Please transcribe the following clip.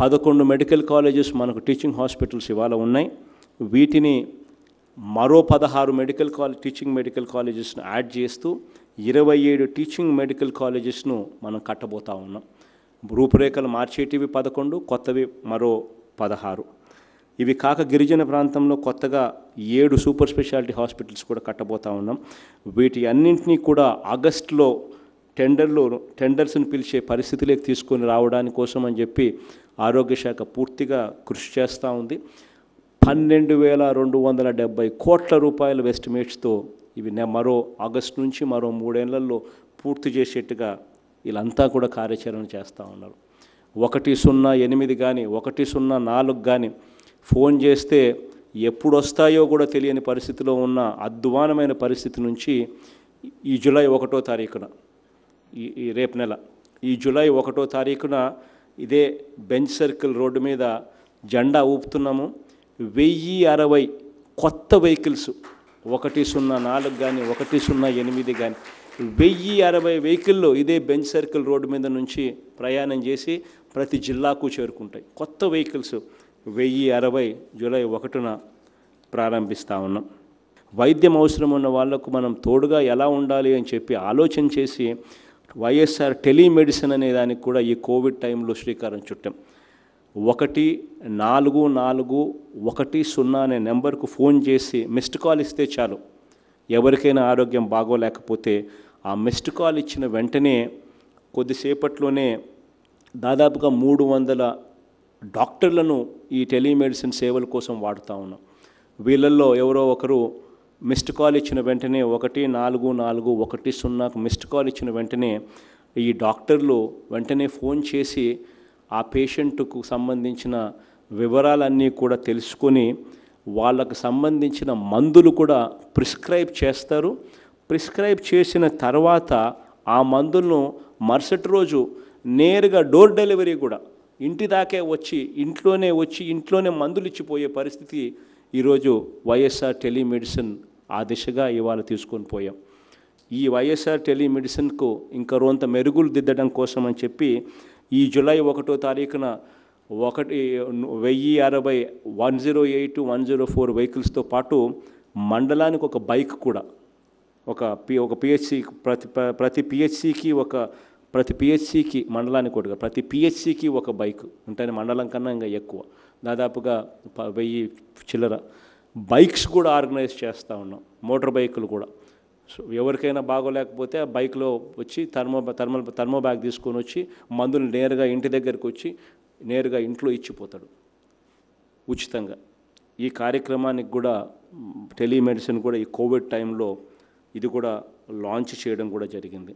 పదకొండు medical colleges మనకు teaching hospitals ఇవాళ ఉన్నాయి వీటిని మరో పదహారు మెడికల్ కాలేజ్ టీచింగ్ మెడికల్ కాలేజెస్ను యాడ్ చేస్తూ ఇరవై ఏడు టీచింగ్ మెడికల్ కాలేజెస్ను మనం కట్టబోతా ఉన్నాం రూపురేఖలు మార్చేటివి పదకొండు కొత్తవి మరో పదహారు ఇవి కాక గిరిజన ప్రాంతంలో కొత్తగా ఏడు సూపర్ స్పెషాలిటీ హాస్పిటల్స్ కూడా కట్టబోతా ఉన్నాం వీటి అన్నింటినీ కూడా ఆగస్టులో టెండర్లో టెండర్స్ని పిలిచే పరిస్థితిలోకి తీసుకొని రావడానికి కోసం అని చెప్పి ఆరోగ్య శాఖ పూర్తిగా కృషి చేస్తూ ఉంది పన్నెండు వేల రెండు వందల డెబ్బై కోట్ల రూపాయల ఎస్టిమేట్స్తో ఇవి మరో ఆగస్టు నుంచి మరో మూడేళ్లలో పూర్తి చేసేట్టుగా వీళ్ళంతా కూడా కార్యాచరణ చేస్తూ ఉన్నారు ఒకటి సున్నా ఎనిమిది కానీ ఒకటి సున్నా నాలుగు కానీ ఫోన్ చేస్తే ఎప్పుడు వస్తాయో కూడా తెలియని పరిస్థితిలో ఉన్న అద్వానమైన పరిస్థితి నుంచి ఈ జూలై ఒకటో తారీఖున ఈ రేపు నెల ఈ జులై ఒకటో తారీఖున ఇదే బెంచ్ సర్కిల్ రోడ్డు మీద జెండా ఊపుతున్నాము వెయ్యి అరవై కొత్త వెహికల్స్ ఒకటి సున్నా నాలుగు కానీ ఒకటి సున్నా ఎనిమిది కానీ వెయ్యి అరవై వెహికల్లో ఇదే బెంచ్ సర్కిల్ రోడ్డు మీద నుంచి ప్రయాణం చేసి ప్రతి జిల్లాకు చేరుకుంటాయి కొత్త వెహికల్స్ వెయ్యి అరవై జూలై ఒకటిన ప్రారంభిస్తూ ఉన్నాం వైద్యం అవసరం ఉన్న వాళ్లకు మనం తోడుగా ఎలా ఉండాలి అని చెప్పి ఆలోచన చేసి వైఎస్ఆర్ టెలిమెడిసిన్ అనే దానికి కూడా ఈ కోవిడ్ టైంలో శ్రీకారం చుట్టాం ఒకటి నాలుగు నాలుగు ఒకటి సున్నా అనే నెంబర్కు ఫోన్ చేసి మిస్డ్ కాల్ ఇస్తే చాలు ఎవరికైనా ఆరోగ్యం బాగోలేకపోతే ఆ మిస్డ్ కాల్ ఇచ్చిన వెంటనే కొద్దిసేపట్లోనే దాదాపుగా మూడు వందల డాక్టర్లను ఈ టెలిమెడిసిన్ సేవల కోసం వాడుతూ ఉన్నాం వీళ్ళల్లో ఎవరో ఒకరు మిస్డ్ కాల్ ఇచ్చిన వెంటనే ఒకటి నాలుగు నాలుగు ఒకటి సున్నాకు మిస్డ్ కాల్ ఇచ్చిన వెంటనే ఈ డాక్టర్లు వెంటనే ఫోన్ చేసి ఆ పేషెంట్కు సంబంధించిన వివరాలన్నీ కూడా తెలుసుకొని వాళ్ళకు సంబంధించిన మందులు కూడా ప్రిస్క్రైబ్ చేస్తారు ప్రిస్క్రైబ్ చేసిన తర్వాత ఆ మందులను మరుసటి రోజు నేరుగా డోర్ డెలివరీ కూడా ఇంటి దాకే వచ్చి ఇంట్లోనే వచ్చి ఇంట్లోనే మందులు ఇచ్చిపోయే పరిస్థితి ఈరోజు వైఎస్ఆర్ టెలిమెడిసిన్ ఆ దిశగా ఇవాళ తీసుకొని పోయాం ఈ వైఎస్ఆర్ టెలిమెడిసిన్కు ఇంకా రోంత మెరుగులు దిద్దడం కోసం అని చెప్పి ఈ జూలై ఒకటో తారీఖున ఒకటి వెయ్యి అరవై one zero eight one zero four వెహికల్స్తో పాటు మండలానికి ఒక బైక్ కూడా ఒక పి ఒక పిహెచ్సి ప్రతి ప్రతి పిహెచ్సికి ఒక ప్రతి పిహెచ్సికి మండలానికి ఒకటిగా ప్రతి పిహెచ్సికి ఒక బైక్ అంటే మండలం కన్నా ఇంకా ఎక్కువ దాదాపుగా వెయ్యి చిల్లర బైక్స్ కూడా ఆర్గనైజ్ చేస్తూ ఉన్నాం మోటార్ బైకులు కూడా సో ఎవరికైనా బాగోలేకపోతే ఆ బైక్లో వచ్చి థర్మో థర్మల్ థర్మో బ్యాగ్ తీసుకొని వచ్చి మందులు నేరుగా ఇంటి దగ్గరికి వచ్చి నేరుగా ఇంట్లో ఇచ్చిపోతాడు ఉచితంగా ఈ కార్యక్రమానికి కూడా టెలిమెడిసిన్ కూడా ఈ కోవిడ్ టైంలో ఇది కూడా లాంచ్ చేయడం కూడా జరిగింది